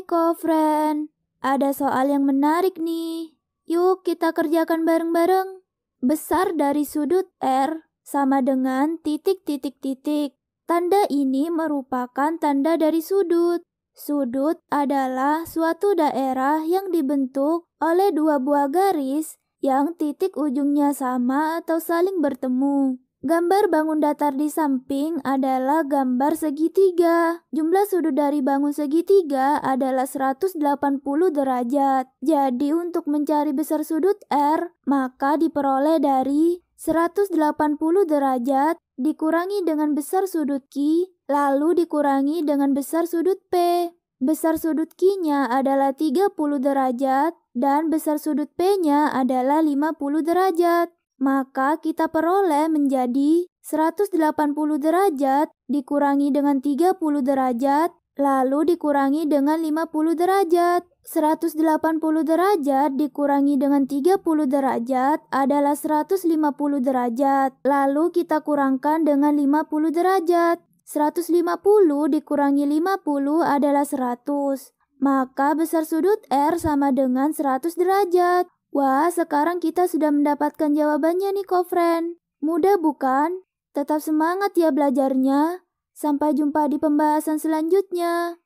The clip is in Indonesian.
Aiko, friend. Ada soal yang menarik nih. Yuk kita kerjakan bareng-bareng. Besar dari sudut R sama dengan titik-titik-titik. Tanda ini merupakan tanda dari sudut. Sudut adalah suatu daerah yang dibentuk oleh dua buah garis yang titik ujungnya sama atau saling bertemu. Gambar bangun datar di samping adalah gambar segitiga. Jumlah sudut dari bangun segitiga adalah 180 derajat. Jadi untuk mencari besar sudut R, maka diperoleh dari 180 derajat dikurangi dengan besar sudut Q, lalu dikurangi dengan besar sudut P. Besar sudut Q-nya adalah 30 derajat dan besar sudut P-nya adalah 50 derajat maka kita peroleh menjadi 180 derajat dikurangi dengan 30 derajat, lalu dikurangi dengan 50 derajat. 180 derajat dikurangi dengan 30 derajat adalah 150 derajat. Lalu kita kurangkan dengan 50 derajat. 150 dikurangi 50 adalah 100. Maka besar sudut R sama dengan 100 derajat. Wah, sekarang kita sudah mendapatkan jawabannya nih, Kofren. Mudah bukan? Tetap semangat ya belajarnya. Sampai jumpa di pembahasan selanjutnya.